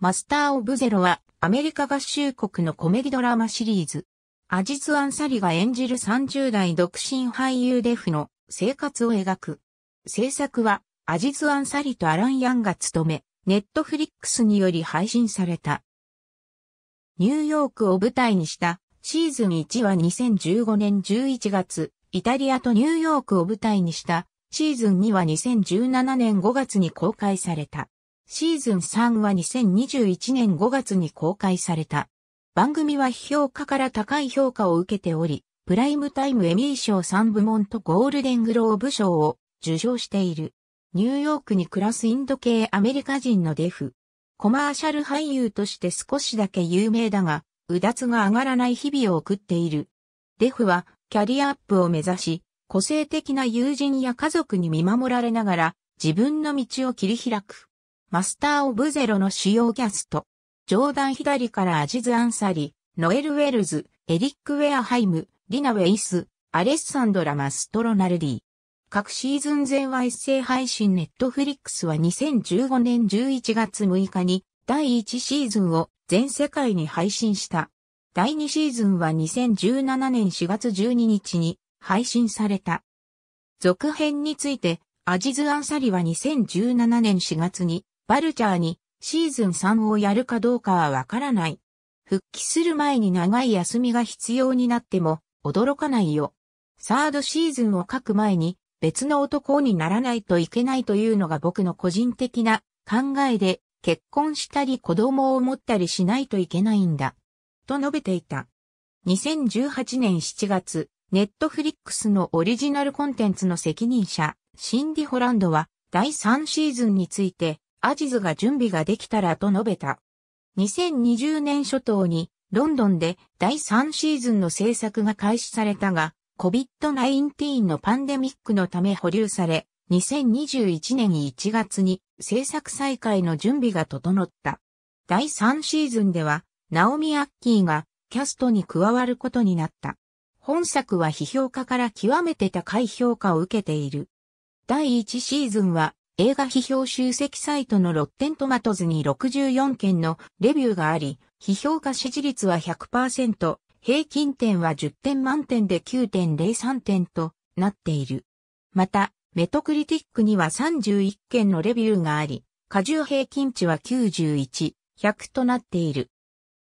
マスター・オブ・ゼロはアメリカ合衆国のコメディドラマシリーズ。アジズ・アンサリが演じる30代独身俳優デフの生活を描く。制作はアジズ・アンサリとアラン・ヤンが務め、ネットフリックスにより配信された。ニューヨークを舞台にしたシーズン1は2015年11月、イタリアとニューヨークを舞台にしたシーズン2は2017年5月に公開された。シーズン3は2021年5月に公開された。番組は批評家から高い評価を受けており、プライムタイムエミー賞3部門とゴールデングローブ賞を受賞している。ニューヨークに暮らすインド系アメリカ人のデフ。コマーシャル俳優として少しだけ有名だが、うだつが上がらない日々を送っている。デフはキャリアアップを目指し、個性的な友人や家族に見守られながら自分の道を切り開く。マスター・オブ・ゼロの主要キャスト。ジョーダン左からアジズ・アンサリ、ノエル・ウェルズ、エリック・ウェアハイム、リナ・ウェイス、アレッサンドラ・マストロナルディ。各シーズンエッ一斉配信ネットフリックスは2015年11月6日に第1シーズンを全世界に配信した。第2シーズンは2017年4月12日に配信された。続編について、アジズ・アンサリは2017年4月にバルチャーにシーズン3をやるかどうかはわからない。復帰する前に長い休みが必要になっても驚かないよ。サードシーズンを書く前に別の男にならないといけないというのが僕の個人的な考えで結婚したり子供を持ったりしないといけないんだ。と述べていた。2018年7月、ネットフリックスのオリジナルコンテンツの責任者、シンディ・ホランドは第3シーズンについてアジズが準備ができたらと述べた。2020年初頭にロンドンで第3シーズンの制作が開始されたが、COVID-19 のパンデミックのため保留され、2021年1月に制作再開の準備が整った。第3シーズンでは、ナオミ・アッキーがキャストに加わることになった。本作は批評家から極めて高い評価を受けている。第1シーズンは映画批評集積サイトのロッテントマトズに64件のレビューがあり、批評価支持率は100%、平均点は10点満点で9.03点となっている。また、メトクリティックには31件のレビューがあり、過重平均値は91、100となっている。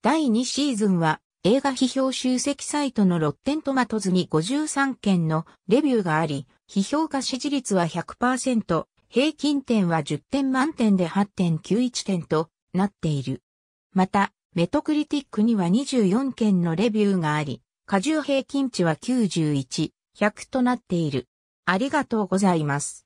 第2シーズンは映画批評集積サイトのロッテントマトズに53件のレビューがあり、批評価支持率は100%、平均点は10点満点で8.91点となっている。また、メトクリティックには24件のレビューがあり、過重平均値は91、100となっている。ありがとうございます。